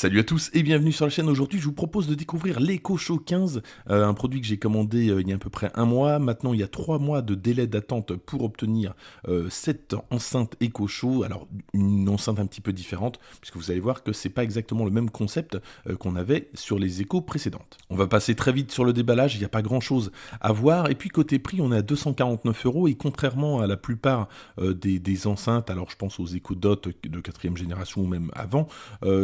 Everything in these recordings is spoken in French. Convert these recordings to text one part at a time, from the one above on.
Salut à tous et bienvenue sur la chaîne. Aujourd'hui, je vous propose de découvrir show 15, euh, un produit que j'ai commandé euh, il y a à peu près un mois. Maintenant, il y a trois mois de délai d'attente pour obtenir euh, cette enceinte show Alors, une enceinte un petit peu différente, puisque vous allez voir que c'est pas exactement le même concept qu'on avait sur les échos précédentes. On va passer très vite sur le déballage, il n'y a pas grand chose à voir. Et puis, côté prix, on est à 249 euros. Et contrairement à la plupart des, enceintes, alors je pense aux Echo Dot de quatrième génération ou même avant,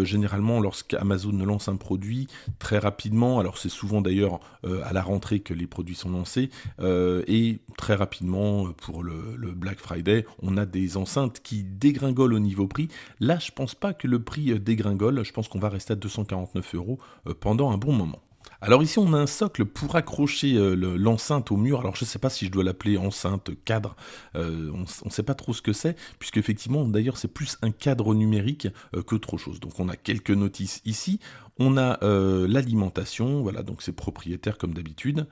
généralement, lorsqu'Amazon lance un produit, très rapidement, alors c'est souvent d'ailleurs euh, à la rentrée que les produits sont lancés, euh, et très rapidement euh, pour le, le, Black Friday, on a des enceintes qui dégringolent au niveau prix. Là, je pense pas que le prix dégringole, je pense qu'on va rester à 249 euros pendant un bon moment. Alors ici, on a un socle pour accrocher euh, l'enceinte au mur. Alors je ne sais pas si je dois l'appeler enceinte, cadre. Euh, on ne sait pas trop ce que c'est, puisque effectivement, d'ailleurs, c'est plus un cadre numérique que euh, qu'autre chose. Donc on a quelques notices ici. On a l'alimentation, voilà, donc c'est propriétaire comme d'habitude.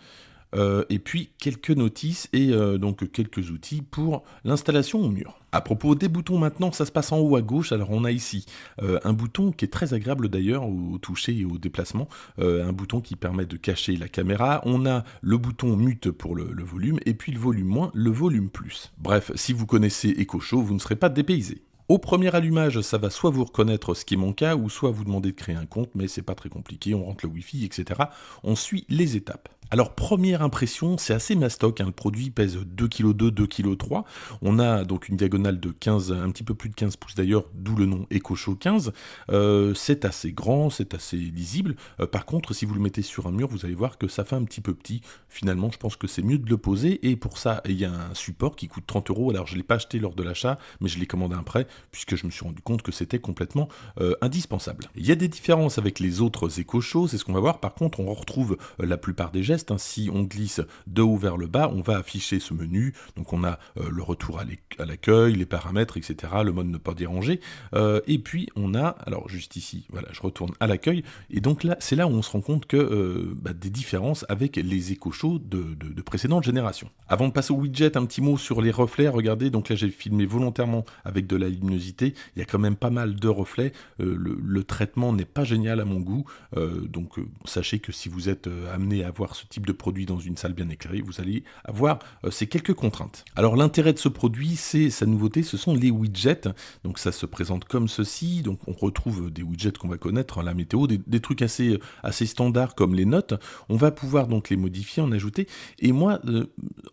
Euh, et puis quelques notices et euh, donc quelques outils pour l'installation au mur. À propos des boutons maintenant, ça se passe en haut à gauche. Alors on a ici euh, un bouton qui est très agréable d'ailleurs au, toucher et au déplacement, un bouton qui permet de cacher la caméra. On a le bouton mute pour le, volume et puis le volume moins, le volume plus. Bref, si vous connaissez Echo Show vous ne serez pas dépaysé. Au premier allumage, ça va soit vous reconnaître ce qui est mon cas, ou soit vous demander de créer un compte, mais c'est pas très compliqué, on rentre le Wi-Fi, etc. On suit les étapes. Alors première impression, c'est assez mastoc, hein. le produit pèse 2,2 kg, 2,3 kg. On a donc une diagonale de 15, un petit peu plus de 15 pouces d'ailleurs, d'où le nom EcoShow 15. Euh, c'est assez grand, c'est assez lisible. Euh, par contre, si vous le mettez sur un mur, vous allez voir que ça fait un petit peu petit. Finalement, je pense que c'est mieux de le poser. Et pour ça, il y a un support qui coûte 30 euros. Alors je ne l'ai pas acheté lors de l'achat, mais je l'ai commandé après prêt, puisque je me suis rendu compte que c'était complètement euh, indispensable. Il y a des différences avec les autres EcoShow, c'est ce qu'on va voir. Par contre, on retrouve la plupart des gestes Hein. Si on glisse de haut vers le bas, on va afficher ce menu. Donc on a euh, le retour à l'accueil, les paramètres, etc., le mode ne pas déranger. Euh, et puis on a, alors juste ici, voilà, je retourne à l'accueil. Et donc là, c'est là où on se rend compte que euh, bah, des différences avec les échos chauds de, précédentes générations. Avant de passer au widget, un petit mot sur les reflets. Regardez, donc là j'ai filmé volontairement avec de la luminosité. Il y a quand même pas mal de reflets. le, traitement n'est pas génial à mon goût. donc sachez que si vous êtes amené à voir type de produit dans une salle bien éclairée, vous allez avoir euh, ces quelques contraintes. Alors l'intérêt de ce produit, c'est sa nouveauté, ce sont les widgets. Donc ça se présente comme ceci, donc on retrouve euh, des widgets qu'on va connaître, hein, la météo, des, trucs assez, euh, assez standards comme les notes. On va pouvoir donc les modifier, en ajouter. Et moi,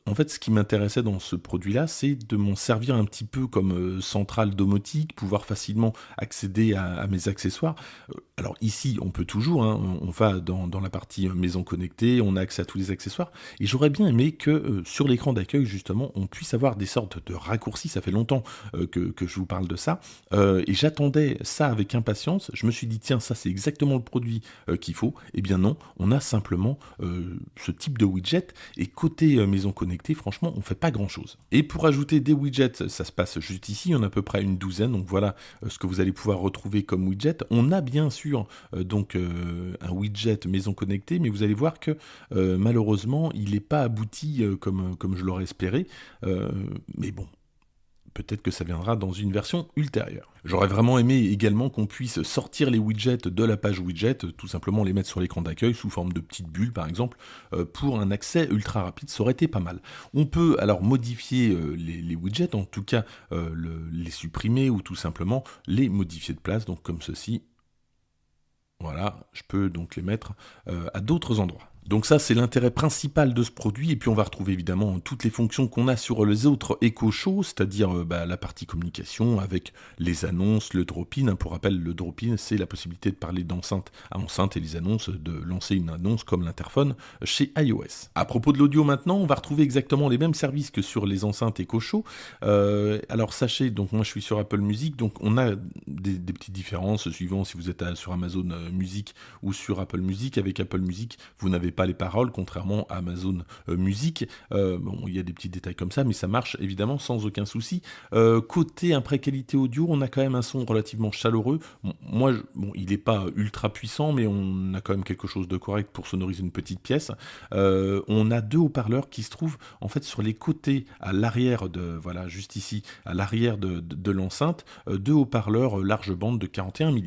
en fait, ce qui m'intéressait dans ce produit-là, c'est de m'en servir un petit peu comme centrale domotique, pouvoir facilement accéder à, mes accessoires. Alors ici, on peut toujours, hein, on va dans, la partie maison connectée, on accès à tous les accessoires. Et j'aurais bien aimé que euh, sur l'écran d'accueil, justement, on puisse avoir des sortes de raccourcis. Ça fait longtemps euh, que, je vous parle de ça. Euh, et j'attendais ça avec impatience. Je me suis dit, tiens, ça c'est exactement le produit qu'il faut. et eh bien non, on a simplement ce type de widget. Et côté maison connectée, franchement, on fait pas grand-chose. Et pour ajouter des widgets, ça se passe juste ici. On a à peu près une douzaine. Donc voilà ce que vous allez pouvoir retrouver comme widget. On a bien sûr donc un widget maison connectée, mais vous allez voir que euh, malheureusement, il n'est pas abouti euh, comme, comme je l'aurais espéré. Euh, mais bon, peut-être que ça viendra dans une version ultérieure. J'aurais vraiment aimé également qu'on puisse sortir les widgets de la page widget, tout simplement les mettre sur l'écran d'accueil sous forme de petites bulles par exemple, pour un accès ultra rapide, ça aurait été pas mal. On peut alors modifier les, widgets, en tout cas les supprimer ou tout simplement les modifier de place, donc comme ceci. Voilà, je peux donc les mettre à d'autres endroits. Donc ça, c'est l'intérêt principal de ce produit. Et puis on va retrouver évidemment toutes les fonctions qu'on a sur les autres éco-shows, c'est-à-dire euh, bah, la partie communication avec les annonces, le drop-in. Hein, pour rappel, le drop-in, c'est la possibilité de parler d'enceinte à enceinte et les annonces, de lancer une annonce comme l'interphone chez iOS. À propos de l'audio maintenant, on va retrouver exactement les mêmes services que sur les enceintes éco-shows. Euh, alors sachez, donc moi je suis sur Apple Music, donc on a des, petites différences suivant si vous êtes euh, sur Amazon Music ou sur Apple Music. Avec Apple Music, vous n'avez pas les paroles, contrairement à Amazon euh, Music. Euh, bon, il y a des petits détails comme ça, mais ça marche évidemment sans aucun souci. Euh, côté après qualité audio, on a quand même un son relativement chaleureux. moi, bon, il n'est pas ultra puissant, mais on a quand même quelque chose de correct pour sonoriser une petite pièce. on a deux haut-parleurs qui se trouvent en fait sur les côtés, à l'arrière de, voilà, juste ici, à l'arrière de, l'enceinte, deux haut-parleurs large bande de 41 mm.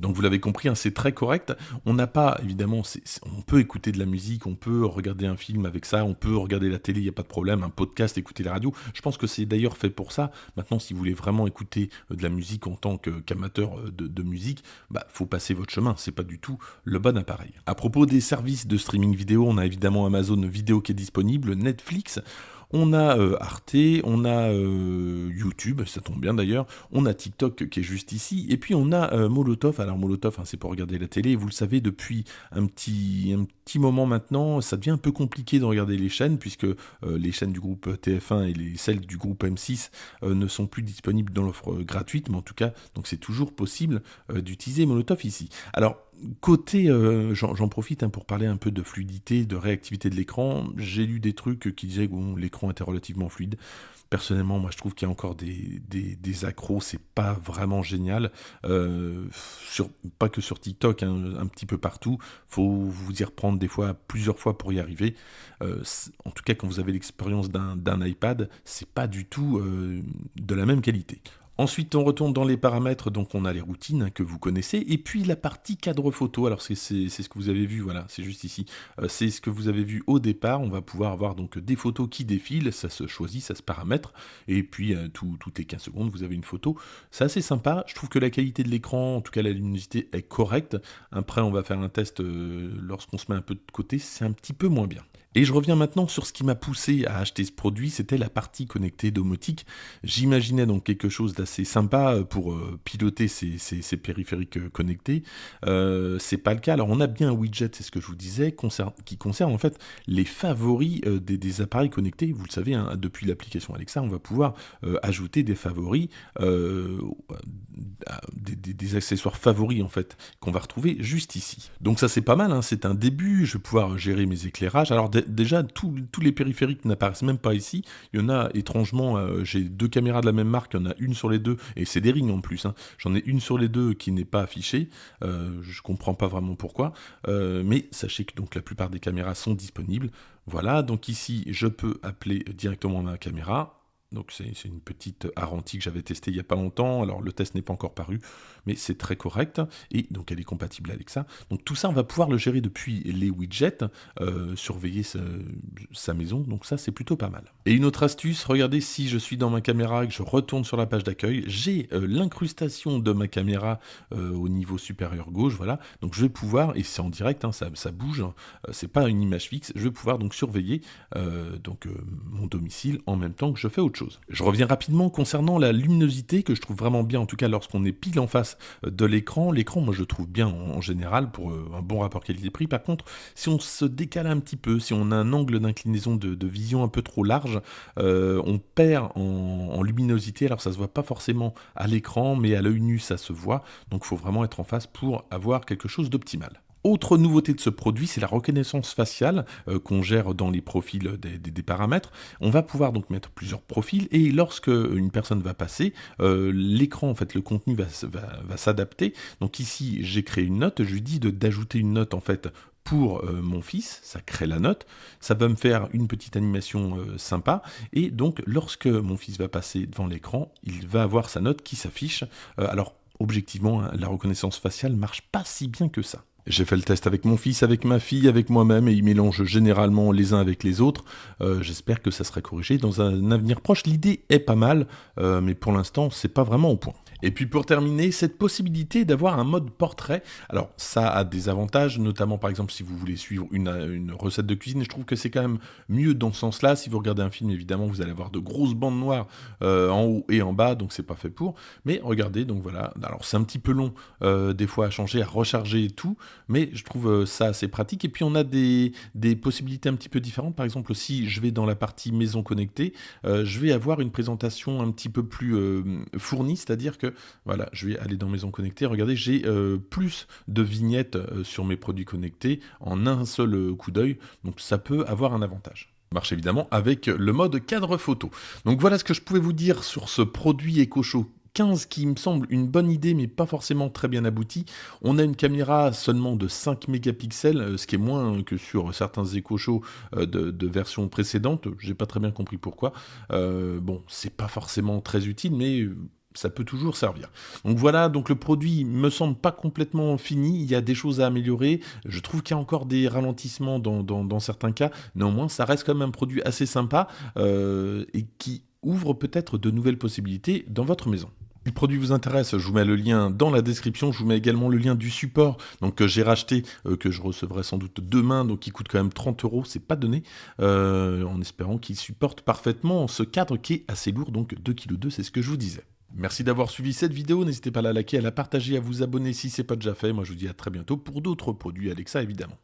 Donc vous l'avez compris, hein, c'est très correct. On n'a pas, évidemment, on peut écouter de la musique, on peut regarder un film avec ça, on peut regarder la télé, il n'y a pas de problème, un podcast, écouter la radio. Je pense que c'est d'ailleurs fait pour ça. Maintenant, si vous voulez vraiment écouter euh, de la musique en tant qu'amateur euh, de, musique, bah faut passer votre chemin, c'est pas du tout le bon appareil. À propos des services de streaming vidéo, on a évidemment Amazon Vidéo qui est disponible, Netflix, on a euh, Arte, on a YouTube, ça tombe bien d'ailleurs, on a TikTok qui est juste ici, et puis on a Molotov. Alors Molotov, hein, c'est pour regarder la télé, vous le savez, depuis un petit, un petit moment maintenant, ça devient un peu compliqué de regarder les chaînes, puisque euh, les chaînes du groupe TF1 et les, celles du groupe M6 euh, ne sont plus disponibles dans l'offre euh, gratuite, mais en tout cas, donc c'est toujours possible d'utiliser Molotov ici. Alors, Côté, j'en profite hein, pour parler un peu de fluidité, de réactivité de l'écran. J'ai lu des trucs qui disaient que l'écran était relativement fluide. Personnellement, moi, je trouve qu'il y a encore des, des, accros, c'est pas vraiment génial. Euh, pas que sur TikTok, hein, un petit peu partout. Faut vous y reprendre des fois, plusieurs fois pour y arriver. Euh, en tout cas, quand vous avez l'expérience d'un iPad, c'est pas du tout euh, de la même qualité. Ensuite, on retourne dans les paramètres, donc on a les routines que vous connaissez, et puis la partie cadre photo. Alors c'est ce que vous avez vu, voilà, c'est juste ici. Euh, c'est ce que vous avez vu au départ. On va pouvoir avoir donc des photos qui défilent, ça se choisit, ça se paramètre, et puis toutes euh, tout, les 15 secondes, vous avez une photo. C'est assez sympa. Je trouve que la qualité de l'écran, en tout cas la luminosité, est correcte. Après, on va faire un test euh, lorsqu'on se met un peu de côté, c'est un petit peu moins bien. Et je reviens maintenant sur ce qui m'a poussé à acheter ce produit, c'était la partie connectée domotique. J'imaginais donc quelque chose d'assez sympa euh, pour euh, piloter ces, périphériques euh, connectés. Euh, c'est pas le cas. Alors on a bien un widget, c'est ce que je vous disais, qui concerne en fait les favoris des, appareils connectés. Vous le savez, hein, depuis l'application Alexa, on va pouvoir ajouter des favoris, des, accessoires favoris en fait, qu'on va retrouver juste ici. Donc ça c'est pas mal, hein. c'est un début. Je vais pouvoir gérer mes éclairages. Alors déjà, tous les périphériques n'apparaissent même pas ici. Il y en a, étrangement, euh, j'ai deux caméras de la même marque, il y en a une sur les deux, et c'est des rings en plus. Hein. J'en ai une sur les deux qui n'est pas affichée. je euh, je comprends pas vraiment pourquoi. Euh, mais sachez que donc la plupart des caméras sont disponibles. Voilà, donc ici, je peux appeler directement ma caméra. Donc c'est une petite garantie que j'avais testée il n'y a pas longtemps, alors le test n'est pas encore paru, mais c'est très correct, et donc elle est compatible avec ça. Donc tout ça, on va pouvoir le gérer depuis les widgets, euh, surveiller sa, maison, donc ça c'est plutôt pas mal. Et une autre astuce, regardez si je suis dans ma caméra et que je retourne sur la page d'accueil, j'ai euh, l'incrustation de ma caméra euh, au niveau supérieur gauche, voilà, donc je vais pouvoir, et c'est en direct, hein, ça, bouge, hein, c'est pas une image fixe, je vais pouvoir donc surveiller donc, mon domicile en même temps que je fais autre chose. Je reviens rapidement concernant la luminosité que je trouve vraiment bien, en tout cas lorsqu'on est pile en face euh, de l'écran. L'écran, moi je trouve bien en général pour euh, un bon rapport qualité-prix. Par contre, si on se décale un petit peu, si on a un angle d'inclinaison de, vision un peu trop large, euh, on perd en, luminosité. Alors ça se voit pas forcément à l'écran, mais à l'œil nu ça se voit. Donc faut vraiment être en face pour avoir quelque chose d'optimal. Autre nouveauté de ce produit, c'est la reconnaissance faciale euh, qu'on gère dans les profils des, paramètres. On va pouvoir donc mettre plusieurs profils et lorsque une personne va passer, euh, l'écran, en fait, le contenu va, s'adapter. Donc ici, j'ai créé une note, je lui dis d'ajouter une note en fait pour euh, mon fils, ça crée la note, ça va me faire une petite animation sympa, et donc lorsque mon fils va passer devant l'écran, il va avoir sa note qui s'affiche. alors objectivement, hein, la reconnaissance faciale marche pas si bien que ça. J'ai fait le test avec mon fils, avec ma fille, avec moi-même, et ils mélangent généralement les uns avec les autres. Euh, j'espère que ça sera corrigé dans un avenir proche. L'idée est pas mal, euh, mais pour l'instant, c'est pas vraiment au point. Et puis pour terminer, cette possibilité d'avoir un mode portrait. Alors ça a des avantages, notamment par exemple si vous voulez suivre une, recette de cuisine, je trouve que c'est quand même mieux dans ce sens-là. Si vous regardez un film, évidemment, vous allez avoir de grosses bandes noires euh, en haut et en bas, donc c'est pas fait pour. Mais regardez, donc voilà, alors c'est un petit peu long des fois à changer, à recharger et tout, mais je trouve euh, ça assez pratique. Et puis on a des, possibilités un petit peu différentes. Par exemple, si je vais dans la partie maison connectée, euh, je vais avoir une présentation un petit peu plus euh, fournie, c'est-à-dire que voilà, je vais aller dans maison connectée. Regardez, j'ai plus de vignettes sur mes produits connectés en un seul coup d'œil. Donc ça peut avoir un avantage marche évidemment avec le mode cadre photo. Donc voilà ce que je pouvais vous dire sur ce produit éco qui me semble une bonne idée mais pas forcément très bien aboutie. On a une caméra seulement de 5 mégapixels, euh, ce qui est moins que sur certains échos show euh, de, version précédente précédentes. J'ai pas très bien compris pourquoi. Euh, bon, c'est pas forcément très utile, mais ça peut toujours servir. Donc voilà, donc le produit me semble pas complètement fini, il y a des choses à améliorer, je trouve qu'il y a encore des ralentissements dans, certains cas, néanmoins ça reste quand même un produit assez sympa et qui ouvre peut-être de nouvelles possibilités dans votre maison le produit vous intéresse, je vous mets le lien dans la description, je vous mets également le lien du support donc que j'ai racheté, euh, que je recevrai sans doute demain, donc il coûte quand même 30 euros, c'est pas donné, euh, en espérant qu'il supporte parfaitement ce cadre qui est assez lourd, donc 2,2 kg, c'est ce que je vous disais. Merci d'avoir suivi cette vidéo, n'hésitez pas à la liker, à la partager, à vous abonner si c'est pas déjà fait, moi je vous dis à très bientôt pour d'autres produits Alexa évidemment.